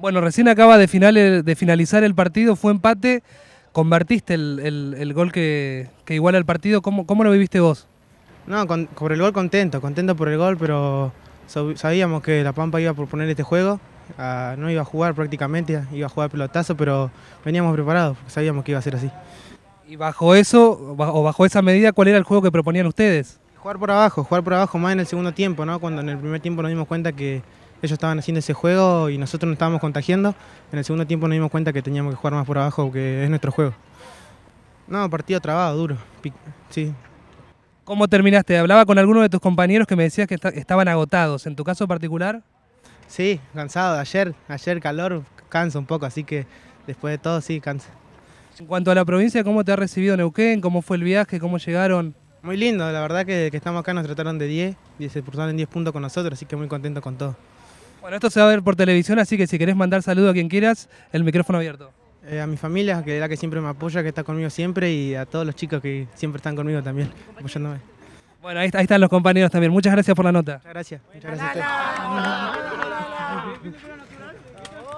Bueno, recién acaba de, finalizar el partido, fue empate, convertiste el, gol que, iguala el partido, ¿Cómo, lo viviste vos? No, con, por el gol contento, contento por el gol, pero sabíamos que La Pampa iba a proponer este juego, ah, no iba a jugar prácticamente, iba a jugar pelotazo, pero veníamos preparados, sabíamos que iba a ser así. Y bajo eso, o bajo esa medida, ¿cuál era el juego que proponían ustedes? Jugar por abajo, jugar por abajo más en el segundo tiempo, ¿no? Cuando en el primer tiempo nos dimos cuenta que ellos estaban haciendo ese juego y nosotros nos estábamos contagiando. En el segundo tiempo nos dimos cuenta que teníamos que jugar más por abajo, que es nuestro juego. No, partido trabado, duro. Sí. ¿Cómo terminaste? Hablaba con alguno de tus compañeros que me decías que estaban agotados. ¿En tu caso particular? Sí, cansado. Ayer, ayer calor, cansa un poco, así que después de todo sí, cansa. En cuanto a la provincia, ¿cómo te ha recibido Neuquén? ¿Cómo fue el viaje? ¿Cómo llegaron? Muy lindo, la verdad que, que estamos acá nos trataron de 10 y se en 10 puntos con nosotros, así que muy contento con todo. Bueno, esto se va a ver por televisión, así que si querés mandar saludo a quien quieras, el micrófono abierto. a mi familia, que es la que siempre me apoya, que está conmigo siempre, y a todos los chicos que siempre están conmigo también, apoyándome. Bueno, ahí, están los compañeros también. Muchas gracias por la nota. Muchas gracias. Muchas gracias